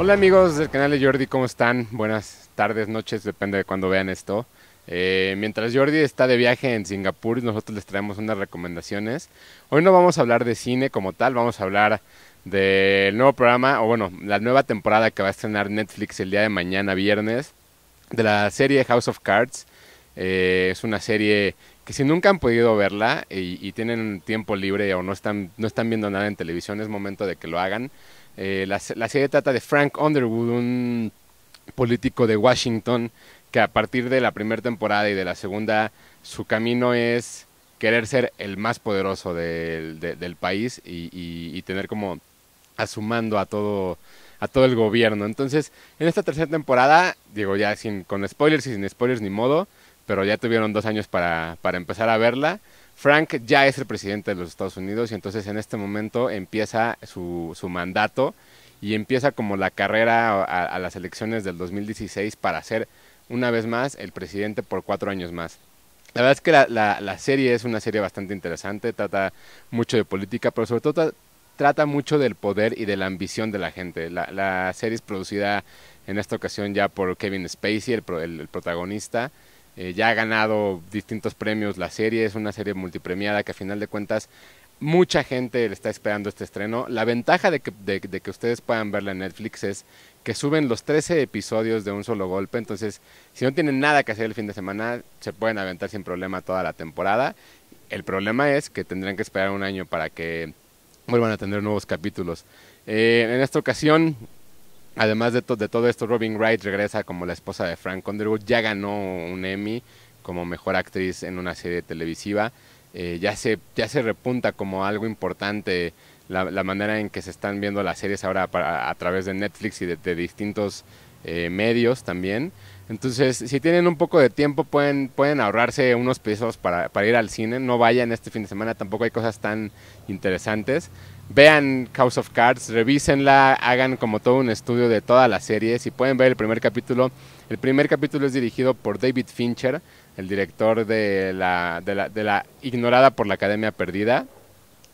Hola amigos del canal de Jordi, ¿cómo están? Buenas tardes, noches, depende de cuando vean esto. Eh, mientras Jordi está de viaje en Singapur, nosotros les traemos unas recomendaciones. Hoy no vamos a hablar de cine como tal, vamos a hablar del nuevo programa, o bueno, la nueva temporada que va a estrenar Netflix el día de mañana, viernes, de la serie House of Cards. Eh, es una serie que si nunca han podido verla y, tienen tiempo libre o no están, no están viendo nada en televisión, es momento de que lo hagan. Eh, la, serie trata de Frank Underwood, un político de Washington, que a partir de la primera temporada y de la segunda, su camino es querer ser el más poderoso del, país y, tener como asumando a todo a todo el gobierno. Entonces, en esta tercera temporada, digo ya sin con spoilers y sin spoilers ni modo, pero ya tuvieron dos años para, para empezar a verla. Frank ya es el presidente de los Estados Unidos y entonces en este momento empieza su, su mandato y empieza como la carrera a, las elecciones del 2016 para ser una vez más el presidente por cuatro años más. La verdad es que la, la, la serie es una serie bastante interesante, trata mucho de política, pero sobre todo trata mucho del poder y de la ambición de la gente. La, la serie es producida en esta ocasión ya por Kevin Spacey, el, pro el protagonista, eh, ya ha ganado distintos premios la serie, es una serie multipremiada que a final de cuentas mucha gente le está esperando este estreno. La ventaja de que, que ustedes puedan verla en Netflix es que suben los 13 episodios de un solo golpe, entonces si no tienen nada que hacer el fin de semana, se pueden aventar sin problema toda la temporada. El problema es que tendrán que esperar un año para que vuelvan a tener nuevos capítulos. Eh, en esta ocasión Además de, todo esto, Robin Wright regresa como la esposa de Frank Underwood. Ya ganó un Emmy como mejor actriz en una serie televisiva. Eh, ya, se, ya se repunta como algo importante la, manera en que se están viendo las series ahora a través de Netflix y de, distintos eh, medios también. Entonces, si tienen un poco de tiempo, pueden, pueden ahorrarse unos pesos para, para ir al cine. No vayan este fin de semana, tampoco hay cosas tan interesantes vean House of Cards, revísenla, hagan como todo un estudio de todas las series y pueden ver el primer capítulo, el primer capítulo es dirigido por David Fincher, el director de la, de la, la ignorada por la Academia Perdida.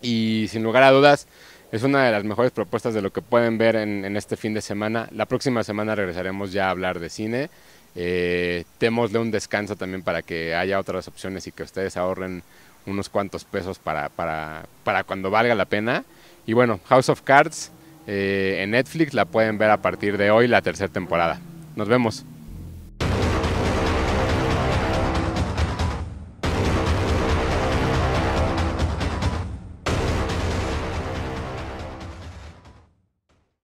Y sin lugar a dudas, es una de las mejores propuestas de lo que pueden ver en, este fin de semana. La próxima semana regresaremos ya a hablar de cine. Eh, démosle un descanso también para que haya otras opciones y que ustedes ahorren unos cuantos pesos para, para, para cuando valga la pena. Y bueno, House of Cards eh, en Netflix la pueden ver a partir de hoy, la tercera temporada. Nos vemos.